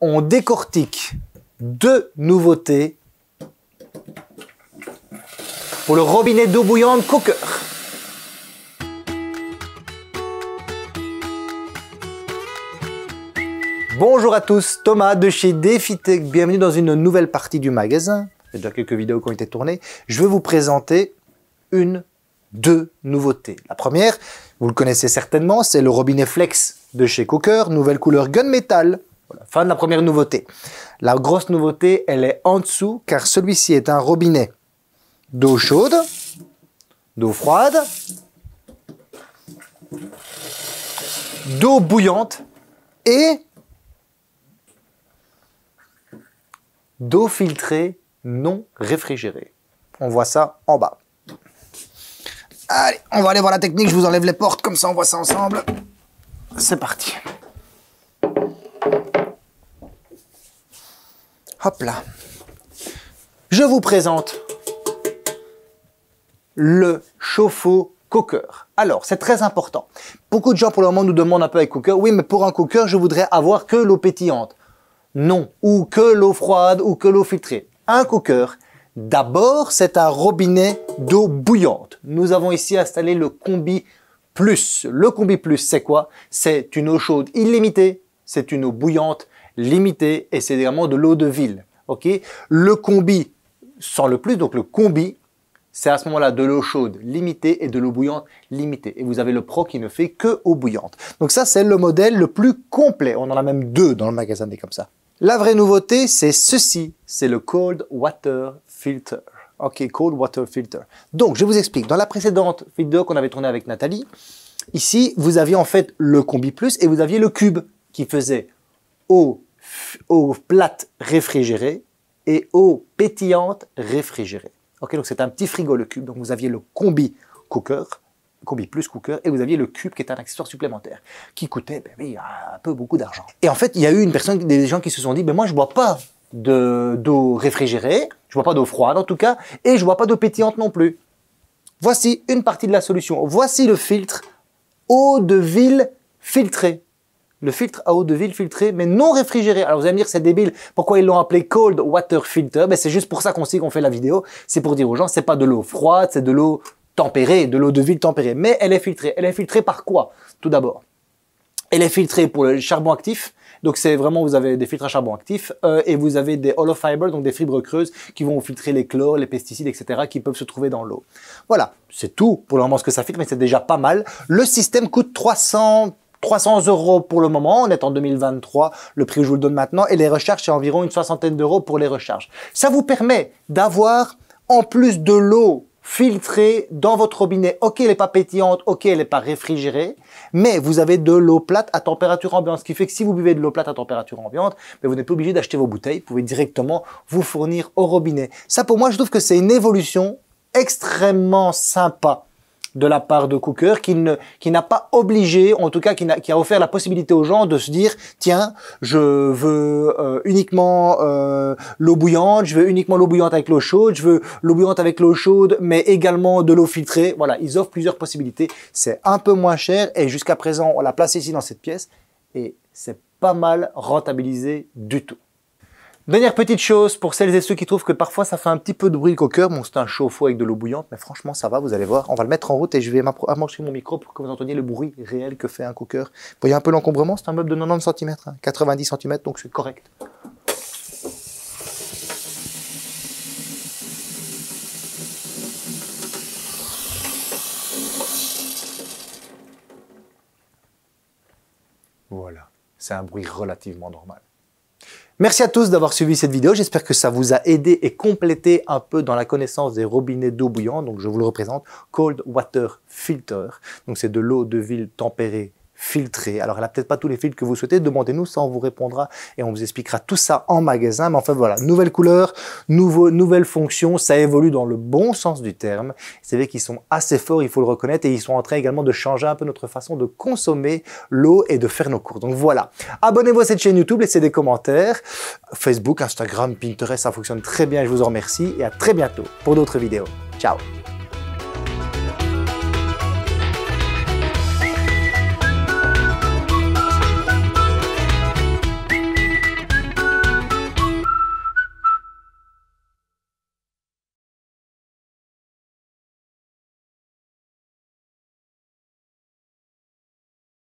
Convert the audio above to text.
on décortique deux nouveautés pour le robinet d'eau bouillante Cooker. Bonjour à tous, Thomas de chez DefiTech, bienvenue dans une nouvelle partie du magasin. Il y a déjà quelques vidéos qui ont été tournées. Je vais vous présenter une, deux nouveautés. La première, vous le connaissez certainement, c'est le robinet Flex de chez Cooker, nouvelle couleur gunmetal fin de la première nouveauté. La grosse nouveauté, elle est en dessous, car celui-ci est un robinet d'eau chaude, d'eau froide, d'eau bouillante et d'eau filtrée non réfrigérée. On voit ça en bas. Allez, on va aller voir la technique, je vous enlève les portes, comme ça on voit ça ensemble. C'est parti là. Je vous présente le chauffe-eau cooker. Alors, c'est très important. Beaucoup de gens pour le moment nous demandent un peu avec cooker, oui, mais pour un cooker, je voudrais avoir que l'eau pétillante. Non, ou que l'eau froide, ou que l'eau filtrée. Un cooker, d'abord, c'est un robinet d'eau bouillante. Nous avons ici installé le Combi Plus. Le Combi Plus, c'est quoi C'est une eau chaude illimitée, c'est une eau bouillante limité et c'est également de l'eau de ville. ok le combi sans le plus, donc le combi, c'est à ce moment-là de l'eau chaude limitée et de l'eau bouillante limitée. Et vous avez le pro qui ne fait que eau bouillante. Donc ça, c'est le modèle le plus complet. On en a même deux dans le magasin des comme ça. La vraie nouveauté, c'est ceci. C'est le Cold Water Filter. OK, Cold Water Filter. Donc, je vous explique. Dans la précédente vidéo qu'on avait tournée avec Nathalie, ici, vous aviez en fait le Combi Plus et vous aviez le cube qui faisait eau eau plate réfrigérée et eau pétillante réfrigérée. Ok, donc c'est un petit frigo le cube. Donc vous aviez le combi cooker, combi plus cooker, et vous aviez le cube qui est un accessoire supplémentaire qui coûtait, ben un peu beaucoup d'argent. Et en fait, il y a eu une personne, des gens qui se sont dit, Mais ben moi je bois pas d'eau réfrigérée, je bois pas d'eau froide en tout cas, et je bois pas d'eau pétillante non plus. Voici une partie de la solution. Voici le filtre eau de ville filtrée le filtre à eau de ville filtrée, mais non réfrigéré. Alors vous allez me dire, c'est débile. Pourquoi ils l'ont appelé Cold Water Filter ben, C'est juste pour ça qu'on sait qu'on fait la vidéo. C'est pour dire aux gens, c'est pas de l'eau froide, c'est de l'eau tempérée, de l'eau de ville tempérée. Mais elle est filtrée. Elle est filtrée par quoi Tout d'abord, elle est filtrée pour le charbon actif. Donc c'est vraiment, vous avez des filtres à charbon actif euh, et vous avez des hollow fibers, donc des fibres creuses qui vont filtrer les chlores, les pesticides, etc. qui peuvent se trouver dans l'eau. Voilà, c'est tout pour le moment ce que ça filtre, mais c'est déjà pas mal. Le système coûte 300 300 euros pour le moment, on est en 2023, le prix que je vous le donne maintenant, et les recharges, c'est environ une soixantaine d'euros pour les recharges. Ça vous permet d'avoir, en plus de l'eau filtrée dans votre robinet. Ok, elle n'est pas pétillante, ok, elle n'est pas réfrigérée, mais vous avez de l'eau plate à température ambiante. Ce qui fait que si vous buvez de l'eau plate à température ambiante, vous n'êtes pas obligé d'acheter vos bouteilles, vous pouvez directement vous fournir au robinet. Ça, pour moi, je trouve que c'est une évolution extrêmement sympa de la part de Cooker qui ne qui n'a pas obligé en tout cas qui, a, qui a offert la possibilité aux gens de se dire tiens je veux euh, uniquement euh, l'eau bouillante je veux uniquement l'eau bouillante avec l'eau chaude je veux l'eau bouillante avec l'eau chaude mais également de l'eau filtrée voilà ils offrent plusieurs possibilités c'est un peu moins cher et jusqu'à présent on l'a placé ici dans cette pièce et c'est pas mal rentabilisé du tout Dernière petite chose pour celles et ceux qui trouvent que parfois ça fait un petit peu de bruit le coqueur. Bon, c'est un chauffe-eau avec de l'eau bouillante, mais franchement ça va, vous allez voir. On va le mettre en route et je vais amorcer mon micro pour que vous entendiez le bruit réel que fait un coqueur. Vous voyez un peu l'encombrement, c'est un meuble de 90 cm, 90 cm, donc c'est correct. Voilà, c'est un bruit relativement normal. Merci à tous d'avoir suivi cette vidéo. J'espère que ça vous a aidé et complété un peu dans la connaissance des robinets d'eau bouillante. Donc, je vous le représente. Cold Water Filter. Donc, c'est de l'eau de ville tempérée alors, elle a peut-être pas tous les filtres que vous souhaitez. Demandez-nous, ça, on vous répondra et on vous expliquera tout ça en magasin. Mais enfin, voilà, nouvelle couleur, nouveau, nouvelle fonction. Ça évolue dans le bon sens du terme. C'est vrai qu'ils sont assez forts, il faut le reconnaître. Et ils sont en train également de changer un peu notre façon de consommer l'eau et de faire nos cours. Donc voilà. Abonnez-vous à cette chaîne YouTube, laissez des commentaires. Facebook, Instagram, Pinterest, ça fonctionne très bien. Je vous en remercie et à très bientôt pour d'autres vidéos. Ciao